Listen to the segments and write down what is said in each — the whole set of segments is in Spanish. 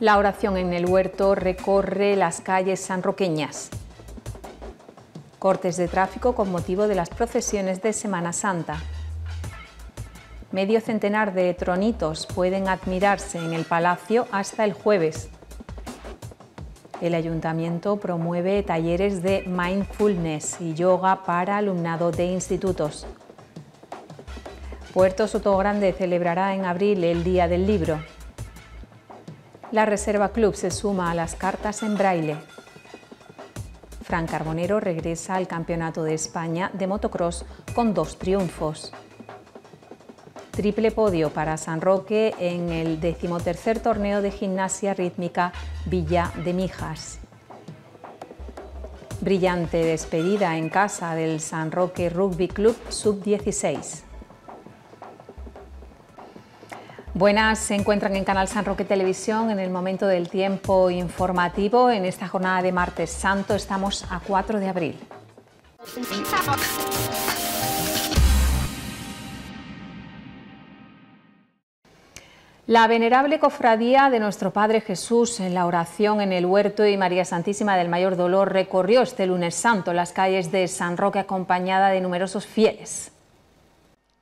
La oración en el huerto recorre las calles sanroqueñas. Cortes de tráfico con motivo de las procesiones de Semana Santa. Medio centenar de tronitos pueden admirarse en el palacio hasta el jueves. El ayuntamiento promueve talleres de mindfulness y yoga para alumnado de institutos. Puerto Sotogrande celebrará en abril el Día del Libro. La Reserva Club se suma a las cartas en braille. Fran Carbonero regresa al Campeonato de España de motocross con dos triunfos. Triple podio para San Roque en el decimotercer torneo de gimnasia rítmica Villa de Mijas. Brillante despedida en casa del San Roque Rugby Club Sub-16. Buenas, se encuentran en Canal San Roque Televisión en el momento del tiempo informativo. En esta jornada de martes santo estamos a 4 de abril. La venerable cofradía de nuestro Padre Jesús en la oración en el huerto y María Santísima del Mayor Dolor recorrió este lunes santo las calles de San Roque acompañada de numerosos fieles.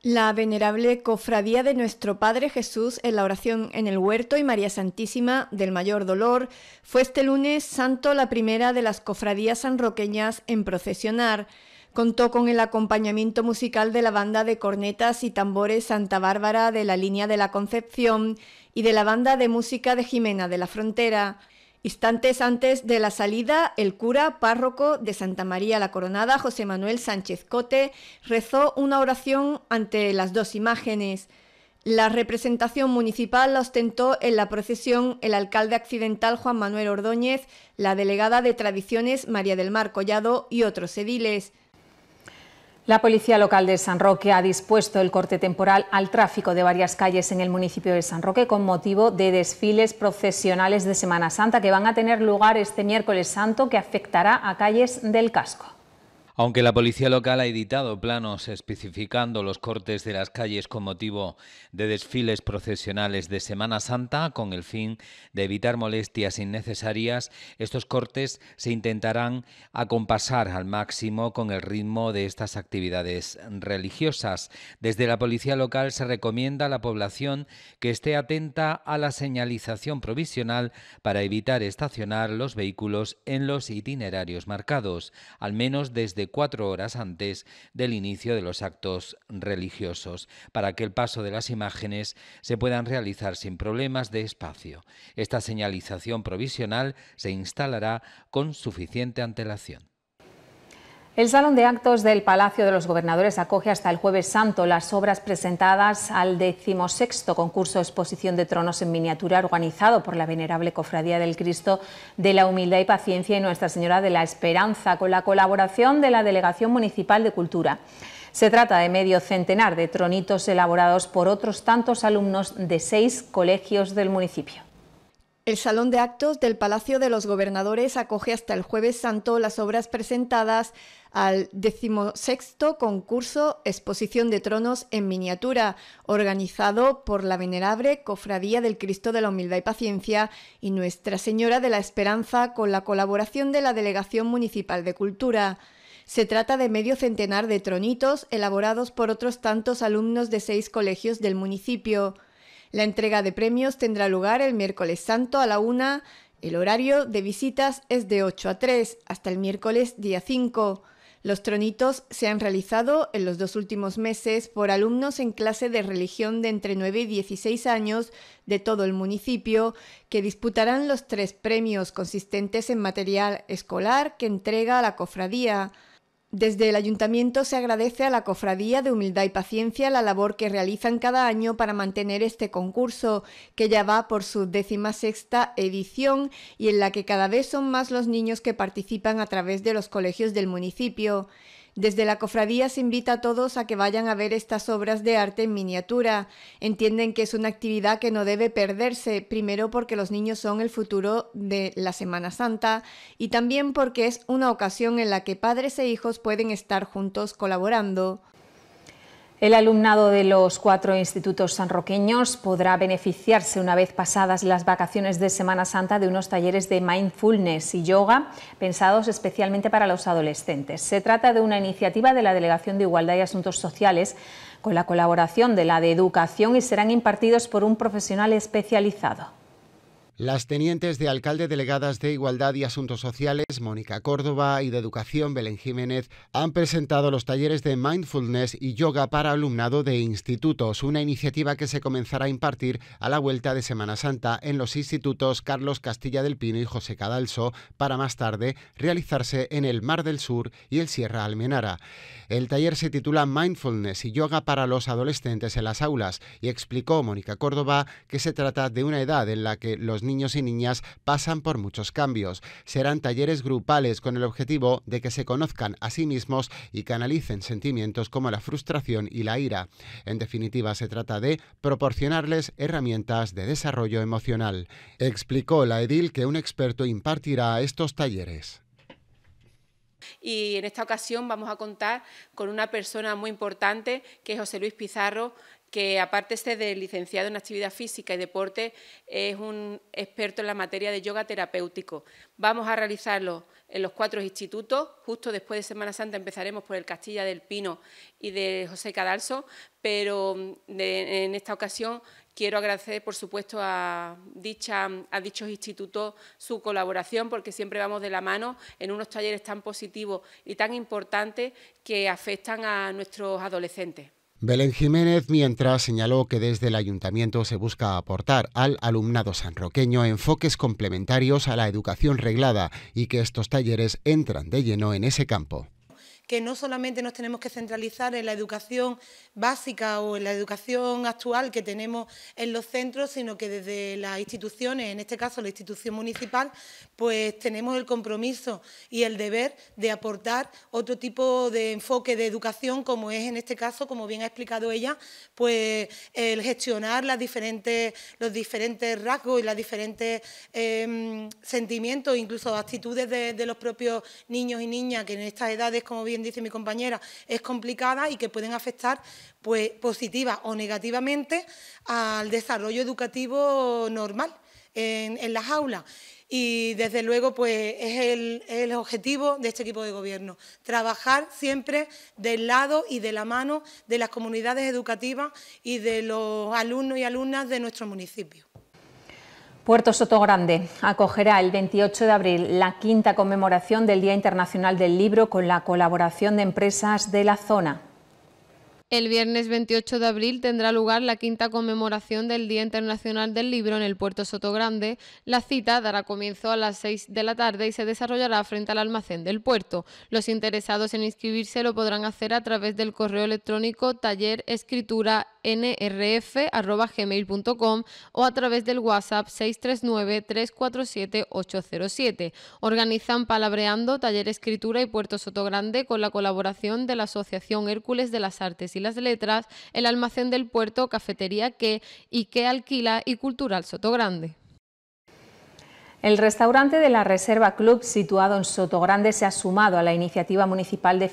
La venerable cofradía de nuestro Padre Jesús en la oración en el huerto y María Santísima del Mayor Dolor fue este lunes santo la primera de las cofradías sanroqueñas en procesionar. Contó con el acompañamiento musical de la banda de cornetas y tambores Santa Bárbara de la Línea de la Concepción y de la banda de música de Jimena de la Frontera. Instantes antes de la salida, el cura párroco de Santa María la Coronada, José Manuel Sánchez Cote, rezó una oración ante las dos imágenes. La representación municipal la ostentó en la procesión el alcalde accidental Juan Manuel Ordóñez, la delegada de Tradiciones María del Mar Collado y otros ediles. La Policía Local de San Roque ha dispuesto el corte temporal al tráfico de varias calles en el municipio de San Roque con motivo de desfiles procesionales de Semana Santa que van a tener lugar este miércoles santo que afectará a calles del casco. Aunque la policía local ha editado planos especificando los cortes de las calles con motivo de desfiles procesionales de Semana Santa, con el fin de evitar molestias innecesarias, estos cortes se intentarán acompasar al máximo con el ritmo de estas actividades religiosas. Desde la policía local se recomienda a la población que esté atenta a la señalización provisional para evitar estacionar los vehículos en los itinerarios marcados, al menos desde cuatro horas antes del inicio de los actos religiosos, para que el paso de las imágenes se puedan realizar sin problemas de espacio. Esta señalización provisional se instalará con suficiente antelación. El Salón de Actos del Palacio de los Gobernadores acoge hasta el jueves santo las obras presentadas al decimosexto concurso Exposición de Tronos en Miniatura organizado por la Venerable Cofradía del Cristo de la Humildad y Paciencia y Nuestra Señora de la Esperanza con la colaboración de la Delegación Municipal de Cultura. Se trata de medio centenar de tronitos elaborados por otros tantos alumnos de seis colegios del municipio. El Salón de Actos del Palacio de los Gobernadores acoge hasta el jueves santo las obras presentadas al decimosexto concurso Exposición de Tronos en Miniatura, organizado por la Venerable Cofradía del Cristo de la Humildad y Paciencia y Nuestra Señora de la Esperanza con la colaboración de la Delegación Municipal de Cultura. Se trata de medio centenar de tronitos elaborados por otros tantos alumnos de seis colegios del municipio. La entrega de premios tendrá lugar el miércoles santo a la una. El horario de visitas es de 8 a 3 hasta el miércoles día 5. Los tronitos se han realizado en los dos últimos meses por alumnos en clase de religión de entre 9 y 16 años de todo el municipio, que disputarán los tres premios consistentes en material escolar que entrega la cofradía, desde el ayuntamiento se agradece a la Cofradía de Humildad y Paciencia la labor que realizan cada año para mantener este concurso, que ya va por su décima sexta edición y en la que cada vez son más los niños que participan a través de los colegios del municipio. Desde la cofradía se invita a todos a que vayan a ver estas obras de arte en miniatura. Entienden que es una actividad que no debe perderse, primero porque los niños son el futuro de la Semana Santa y también porque es una ocasión en la que padres e hijos pueden estar juntos colaborando. El alumnado de los cuatro institutos sanroqueños podrá beneficiarse una vez pasadas las vacaciones de Semana Santa de unos talleres de mindfulness y yoga pensados especialmente para los adolescentes. Se trata de una iniciativa de la Delegación de Igualdad y Asuntos Sociales con la colaboración de la de Educación y serán impartidos por un profesional especializado. Las tenientes de alcalde delegadas de Igualdad y Asuntos Sociales, Mónica Córdoba, y de Educación, Belén Jiménez, han presentado los talleres de Mindfulness y Yoga para alumnado de institutos, una iniciativa que se comenzará a impartir a la vuelta de Semana Santa en los institutos Carlos Castilla del Pino y José Cadalso, para más tarde realizarse en el Mar del Sur y el Sierra Almenara. El taller se titula Mindfulness y Yoga para los adolescentes en las aulas y explicó Mónica Córdoba que se trata de una edad en la que los niños y niñas pasan por muchos cambios. Serán talleres grupales con el objetivo de que se conozcan a sí mismos y canalicen sentimientos como la frustración y la ira. En definitiva, se trata de proporcionarles herramientas de desarrollo emocional. Explicó la edil que un experto impartirá estos talleres. Y en esta ocasión vamos a contar con una persona muy importante que es José Luis Pizarro, que aparte de ser licenciado en actividad física y deporte, es un experto en la materia de yoga terapéutico. Vamos a realizarlo en los cuatro institutos, justo después de Semana Santa empezaremos por el Castilla del Pino y de José Cadalso, pero mm, en esta ocasión quiero agradecer, por supuesto, a, dicha, a dichos institutos su colaboración, porque siempre vamos de la mano en unos talleres tan positivos y tan importantes que afectan a nuestros adolescentes. Belén Jiménez, mientras señaló que desde el ayuntamiento se busca aportar al alumnado sanroqueño enfoques complementarios a la educación reglada y que estos talleres entran de lleno en ese campo que no solamente nos tenemos que centralizar en la educación básica o en la educación actual que tenemos en los centros, sino que desde las instituciones, en este caso la institución municipal, pues tenemos el compromiso y el deber de aportar otro tipo de enfoque de educación, como es en este caso, como bien ha explicado ella, pues el gestionar las diferentes, los diferentes rasgos y los diferentes em, sentimientos, incluso actitudes de los propios niños y niñas, que en estas edades, como bien dice mi compañera, es complicada y que pueden afectar pues, positiva o negativamente al desarrollo educativo normal en, las aulas. Y desde luego, pues es el, el, objetivo de este equipo de gobierno, trabajar siempre del lado y de la mano de las comunidades educativas y de los alumnos y alumnas de nuestro municipio. Puerto Sotogrande acogerá el 28 de abril la quinta conmemoración del Día Internacional del Libro con la colaboración de empresas de la zona. El viernes 28 de abril tendrá lugar la quinta conmemoración del Día Internacional del Libro en el puerto Sotogrande. La cita dará comienzo a las 6 de la tarde y se desarrollará frente al almacén del puerto. Los interesados en inscribirse lo podrán hacer a través del correo electrónico tallerescrituranrf.gmail.com o a través del WhatsApp 639-347-807. Organizan Palabreando, Taller Escritura y Puerto Sotogrande con la colaboración de la Asociación Hércules de las Artes las letras, el almacén del puerto, cafetería que y que alquila y cultural Soto Grande. El restaurante de la Reserva Club, situado en Sotogrande, se ha sumado a la iniciativa municipal de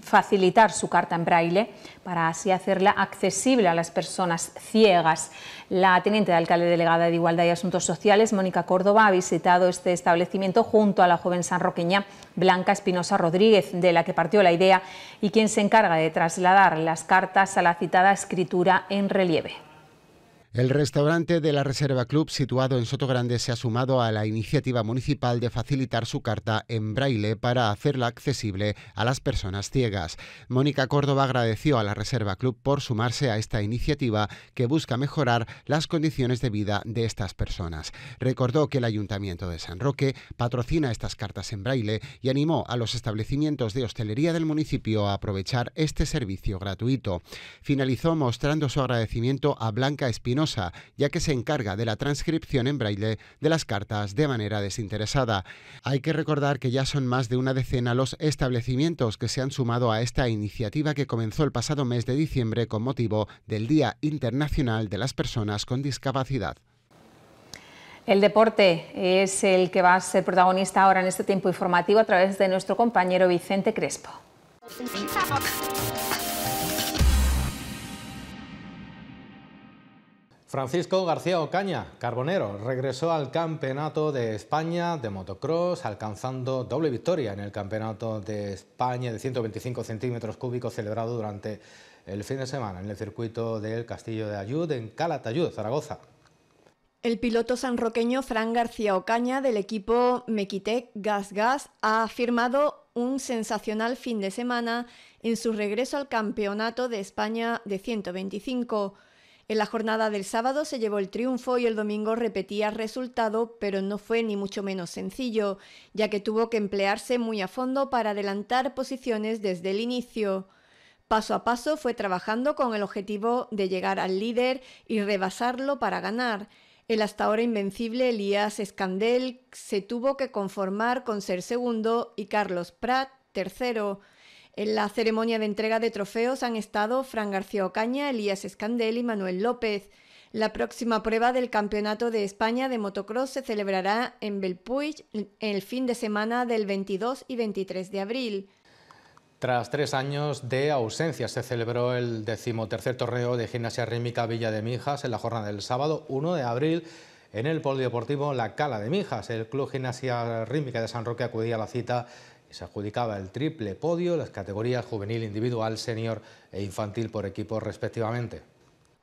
facilitar su carta en braille para así hacerla accesible a las personas ciegas. La teniente de alcalde delegada de Igualdad y Asuntos Sociales, Mónica Córdoba, ha visitado este establecimiento junto a la joven sanroqueña Blanca Espinosa Rodríguez, de la que partió la idea y quien se encarga de trasladar las cartas a la citada escritura en relieve. El restaurante de la Reserva Club, situado en Sotogrande se ha sumado a la iniciativa municipal de facilitar su carta en braille para hacerla accesible a las personas ciegas. Mónica Córdoba agradeció a la Reserva Club por sumarse a esta iniciativa que busca mejorar las condiciones de vida de estas personas. Recordó que el Ayuntamiento de San Roque patrocina estas cartas en braille y animó a los establecimientos de hostelería del municipio a aprovechar este servicio gratuito. Finalizó mostrando su agradecimiento a Blanca Espino ya que se encarga de la transcripción en braille de las cartas de manera desinteresada. Hay que recordar que ya son más de una decena los establecimientos que se han sumado a esta iniciativa que comenzó el pasado mes de diciembre con motivo del Día Internacional de las Personas con Discapacidad. El deporte es el que va a ser protagonista ahora en este tiempo informativo a través de nuestro compañero Vicente Crespo. Francisco García Ocaña, carbonero, regresó al Campeonato de España de motocross, alcanzando doble victoria en el Campeonato de España de 125 centímetros cúbicos celebrado durante el fin de semana en el circuito del Castillo de Ayud en Calatayud, Zaragoza. El piloto sanroqueño Fran García Ocaña del equipo Mequitec Gas Gas ha firmado un sensacional fin de semana en su regreso al Campeonato de España de 125 en la jornada del sábado se llevó el triunfo y el domingo repetía resultado, pero no fue ni mucho menos sencillo, ya que tuvo que emplearse muy a fondo para adelantar posiciones desde el inicio. Paso a paso fue trabajando con el objetivo de llegar al líder y rebasarlo para ganar. El hasta ahora invencible Elías Escandel se tuvo que conformar con ser segundo y Carlos Prat tercero. En la ceremonia de entrega de trofeos han estado Fran García Ocaña, Elías Escandel y Manuel López. La próxima prueba del Campeonato de España de Motocross se celebrará en Belpuig el fin de semana del 22 y 23 de abril. Tras tres años de ausencia, se celebró el decimotercer torneo de gimnasia rítmica Villa de Mijas en la jornada del sábado 1 de abril en el polideportivo La Cala de Mijas. El Club Gimnasia Rítmica de San Roque acudía a la cita se adjudicaba el triple podio, las categorías juvenil, individual, senior e infantil por equipos respectivamente.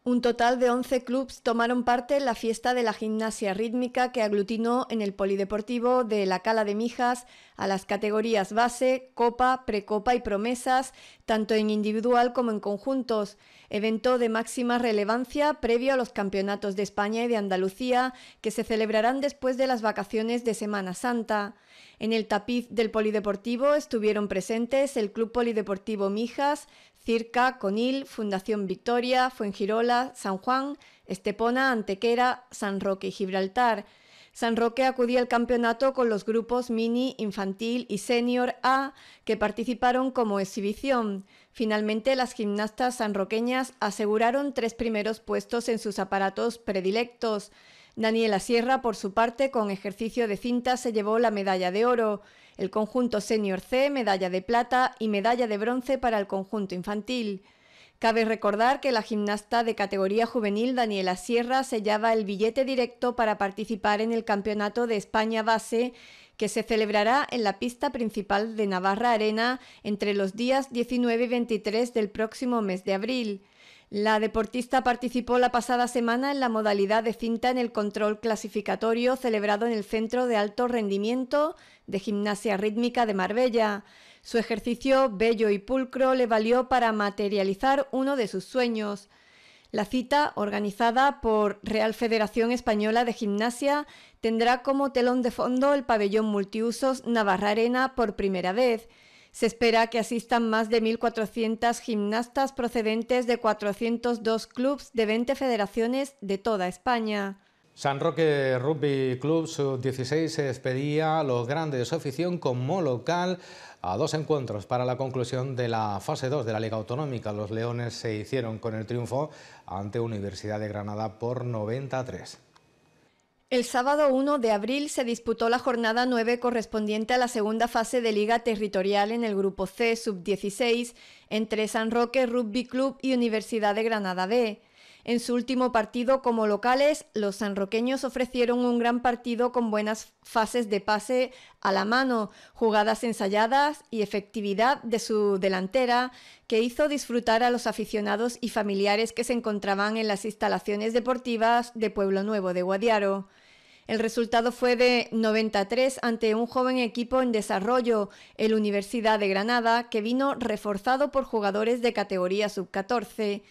Un total de 11 clubes tomaron parte en la fiesta de la gimnasia rítmica que aglutinó en el polideportivo de la Cala de Mijas a las categorías base, copa, precopa y promesas, tanto en individual como en conjuntos, evento de máxima relevancia previo a los campeonatos de España y de Andalucía que se celebrarán después de las vacaciones de Semana Santa. En el tapiz del polideportivo estuvieron presentes el Club Polideportivo Mijas, Circa, Conil, Fundación Victoria, Fuengirola, San Juan, Estepona, Antequera, San Roque y Gibraltar. San Roque acudía al campeonato con los grupos mini, infantil y senior A que participaron como exhibición. Finalmente, las gimnastas sanroqueñas aseguraron tres primeros puestos en sus aparatos predilectos. Daniela Sierra, por su parte, con ejercicio de cinta se llevó la medalla de oro, el conjunto senior C, medalla de plata y medalla de bronce para el conjunto infantil. Cabe recordar que la gimnasta de categoría juvenil Daniela Sierra sellaba el billete directo para participar en el Campeonato de España Base que se celebrará en la pista principal de Navarra Arena entre los días 19 y 23 del próximo mes de abril. La deportista participó la pasada semana en la modalidad de cinta en el control clasificatorio celebrado en el Centro de Alto Rendimiento de Gimnasia Rítmica de Marbella. Su ejercicio bello y pulcro le valió para materializar uno de sus sueños. La cita, organizada por Real Federación Española de Gimnasia, tendrá como telón de fondo el pabellón multiusos Navarra Arena por primera vez se espera que asistan más de 1.400 gimnastas procedentes de 402 clubes de 20 federaciones de toda España. San Roque Rugby Club Sub-16 se despedía a los grandes de su afición como local a dos encuentros para la conclusión de la fase 2 de la Liga Autonómica. Los Leones se hicieron con el triunfo ante Universidad de Granada por 93. El sábado 1 de abril se disputó la jornada 9 correspondiente a la segunda fase de Liga Territorial en el Grupo C Sub-16 entre San Roque Rugby Club y Universidad de Granada B. En su último partido como locales, los sanroqueños ofrecieron un gran partido con buenas fases de pase a la mano, jugadas ensayadas y efectividad de su delantera, que hizo disfrutar a los aficionados y familiares que se encontraban en las instalaciones deportivas de Pueblo Nuevo de Guadiaro. El resultado fue de 93 ante un joven equipo en desarrollo, el Universidad de Granada, que vino reforzado por jugadores de categoría sub-14.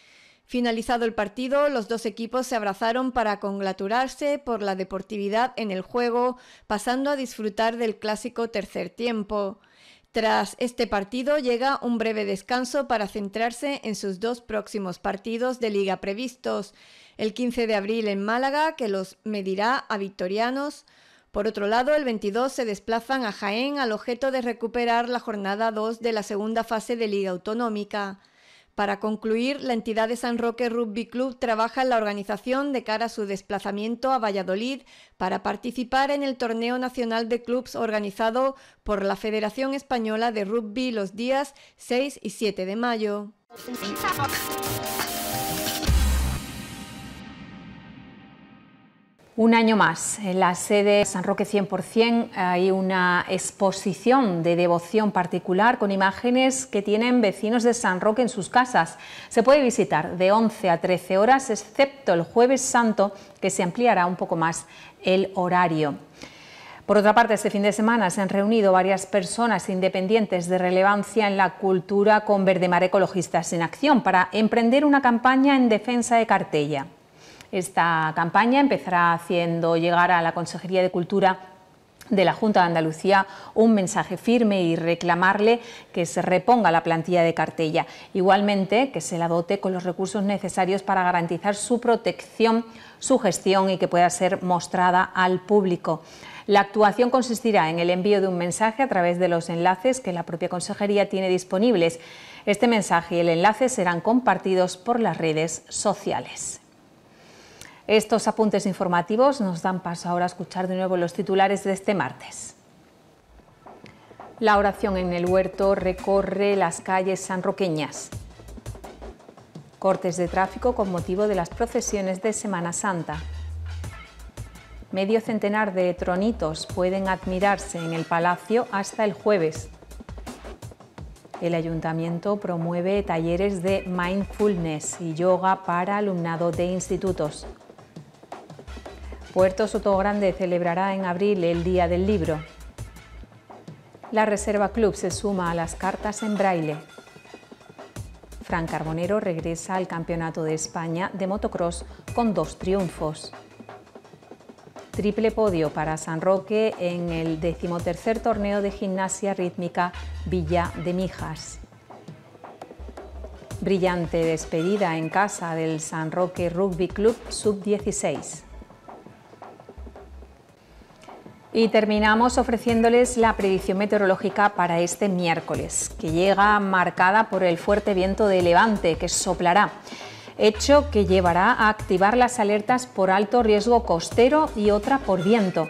Finalizado el partido, los dos equipos se abrazaron para congratularse por la deportividad en el juego, pasando a disfrutar del clásico tercer tiempo. Tras este partido llega un breve descanso para centrarse en sus dos próximos partidos de liga previstos, el 15 de abril en Málaga, que los medirá a Victorianos, por otro lado, el 22 se desplazan a Jaén al objeto de recuperar la jornada 2 de la segunda fase de Liga Autonómica. Para concluir, la entidad de San Roque Rugby Club trabaja en la organización de cara a su desplazamiento a Valladolid para participar en el Torneo Nacional de Clubs organizado por la Federación Española de Rugby los días 6 y 7 de mayo. Un año más, en la sede San Roque 100% hay una exposición de devoción particular con imágenes que tienen vecinos de San Roque en sus casas. Se puede visitar de 11 a 13 horas, excepto el jueves santo, que se ampliará un poco más el horario. Por otra parte, este fin de semana se han reunido varias personas independientes de relevancia en la cultura con Verdemar Ecologistas en Acción para emprender una campaña en defensa de Cartella. Esta campaña empezará haciendo llegar a la Consejería de Cultura de la Junta de Andalucía un mensaje firme y reclamarle que se reponga la plantilla de cartella. Igualmente, que se la dote con los recursos necesarios para garantizar su protección, su gestión y que pueda ser mostrada al público. La actuación consistirá en el envío de un mensaje a través de los enlaces que la propia Consejería tiene disponibles. Este mensaje y el enlace serán compartidos por las redes sociales. Estos apuntes informativos nos dan paso ahora a escuchar de nuevo los titulares de este martes. La oración en el huerto recorre las calles sanroqueñas. Cortes de tráfico con motivo de las procesiones de Semana Santa. Medio centenar de tronitos pueden admirarse en el palacio hasta el jueves. El ayuntamiento promueve talleres de mindfulness y yoga para alumnado de institutos. Puerto Sotogrande celebrará en abril el Día del Libro. La Reserva Club se suma a las cartas en braille. Fran Carbonero regresa al Campeonato de España de motocross con dos triunfos. Triple podio para San Roque en el decimotercer torneo de gimnasia rítmica Villa de Mijas. Brillante despedida en casa del San Roque Rugby Club Sub-16. Y terminamos ofreciéndoles la predicción meteorológica para este miércoles, que llega marcada por el fuerte viento de levante que soplará, hecho que llevará a activar las alertas por alto riesgo costero y otra por viento.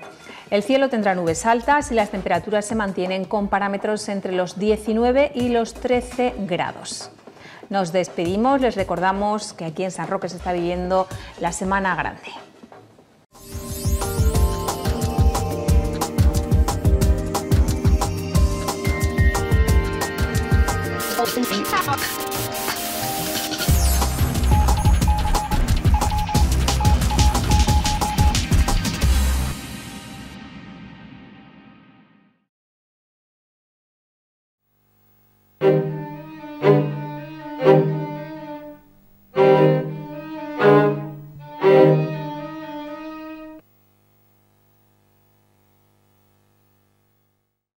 El cielo tendrá nubes altas y las temperaturas se mantienen con parámetros entre los 19 y los 13 grados. Nos despedimos, les recordamos que aquí en San Roque se está viviendo la Semana Grande. fuck.